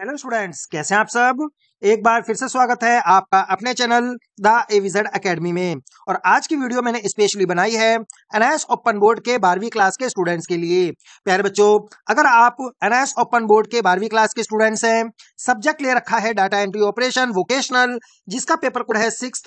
hello students कैसे हैं आप सब एक बार फिर से स्वागत है आपका अपने चैनल द एविजेड एकेडमी में और आज की वीडियो मैंने स्पेशली बनाई है एनएस ओपन बोर्ड के बारहवीं क्लास के स्टूडेंट्स के लिए प्यारे बच्चों अगर आप एनएस ओपन बोर्ड के बारहवीं क्लास के स्टूडेंट्स हैं सब्जेक्ट ले रखा है डाटा एंट्री ऑपरेशन वोकेशनल जिसका पेपर कोड है सिक्स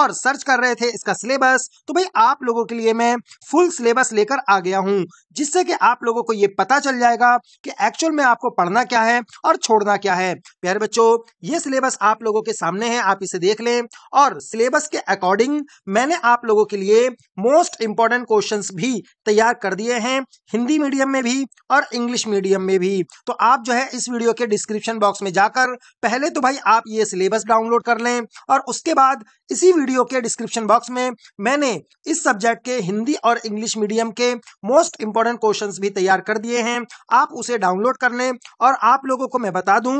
और सर्च कर रहे थे इसका सिलेबस तो भाई आप लोगों के लिए मैं फुल सिलेबस लेकर आ गया हूँ जिससे कि आप लोगों को ये पता चल जाएगा कि एक्चुअल में आपको पढ़ना क्या है और छोड़ना क्या है प्यारे बच्चों ये सिलेबस आप लोगों के सामने है आप इसे देख लें और सिलेबस के अकॉर्डिंग मैंने आप लोगों के लिए मोस्ट इंपॉर्टेंट क्वेश्चंस भी तैयार कर दिए हैं हिंदी मीडियम में भी और इंग्लिश मीडियम में भी तो आप जो है इस वीडियो के डिस्क्रिप्शन बॉक्स में जाकर पहले तो भाई आप ये सिलेबस डाउनलोड कर लें और उसके बाद इसी वीडियो के डिस्क्रिप्शन बॉक्स में मैंने इस सब्जेक्ट के हिंदी और इंग्लिश मीडियम के मोस्ट इंपॉर्टेंट क्वेश्चन भी तैयार कर दिए हैं आप उसे डाउनलोड कर लें और आप लोगों को मैं बता दूँ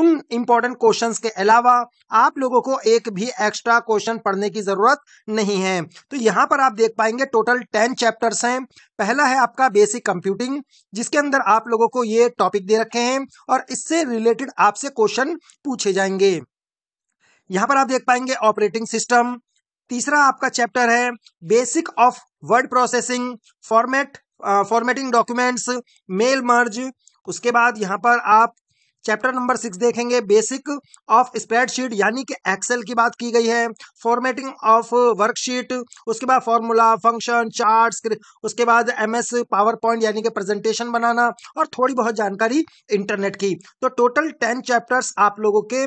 उन इम्पोर्टेंट क्वेश्चन के अलावा आप लोगों को एक भी एक्स्ट्रा क्वेश्चन पढ़ने की जरूरत नहीं है तो यहाँ पर आप देख पाएंगे टोटल टेन चैप्टर्स हैं पहला है आपका बेसिक कंप्यूटिंग जिसके अंदर आप लोगों को ये टॉपिक दे रखे हैं और इससे रिलेटेड आपसे क्वेश्चन पूछे जाएंगे यहाँ पर आप देख पाएंगे ऑपरेटिंग सिस्टम तीसरा आपका चैप्टर है basic of word processing format formatting documents mail merge उसके बाद यहाँ पर आप चैप्टर नंबर सिक्स देखेंगे बेसिक ऑफ स्प्रेडशीट यानी कि एक्सेल की बात की गई है फॉर्मेटिंग ऑफ वर्कशीट उसके बाद फॉर्मूला फंक्शन चार्ट्स उसके बाद एमएस पावर पॉइंट यानी कि प्रेजेंटेशन बनाना और थोड़ी बहुत जानकारी इंटरनेट की तो टोटल टेन चैप्टर्स आप लोगों के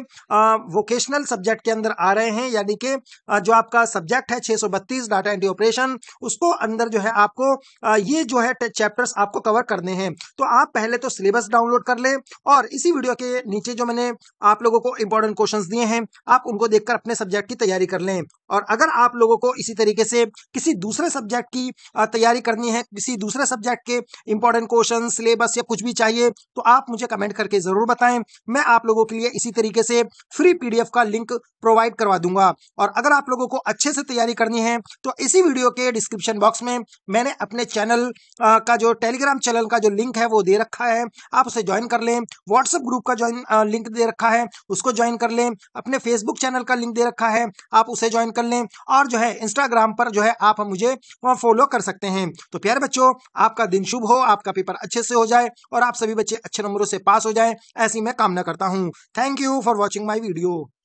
वोकेशनल सब्जेक्ट के अंदर आ रहे हैं यानी कि जो आपका सब्जेक्ट है 632 डाटा एंटी ऑपरेशन उसको अंदर जो है आपको आ, ये जो है चैप्टर्स आपको कवर करने हैं तो आप पहले तो सिलेबस डाउनलोड कर लें और इसी वीडियो वीडियो के नीचे जो मैंने आप लोगों को इंपॉर्टेंट क्वेश्चंस दिए हैं आप उनको देखकर अपने सब्जेक्ट की तैयारी कर लें और अगर आप लोगों को इसी तरीके से किसी दूसरे सब्जेक्ट की तैयारी करनी है किसी दूसरे सब्जेक्ट के इंपॉर्टेंट क्वेश्चन सिलेबस या कुछ भी चाहिए तो आप मुझे कमेंट करके जरूर बताएं मैं आप लोगों के लिए इसी तरीके से फ्री पीडीएफ का लिंक प्रोवाइड करवा दूंगा और अगर आप लोगों को अच्छे से तैयारी करनी है तो इसी वीडियो के डिस्क्रिप्शन बॉक्स में मैंने अपने चैनल का जो टेलीग्राम चैनल का जो लिंक है वो दे रखा है आप उसे ज्वाइन कर लें व्हाट्सएप ग्रुप का ज्वाइन लिंक दे रखा है उसको ज्वाइन कर लें अपने फेसबुक चैनल का लिंक दे रखा है आप उसे ज्वाइन कर लें और जो है इंस्टाग्राम पर जो है आप मुझे फॉलो कर सकते हैं तो प्यारे बच्चों आपका दिन शुभ हो आपका पेपर अच्छे से हो जाए और आप सभी बच्चे अच्छे नंबरों से पास हो जाए ऐसी मैं कामना करता हूँ thank you for watching my video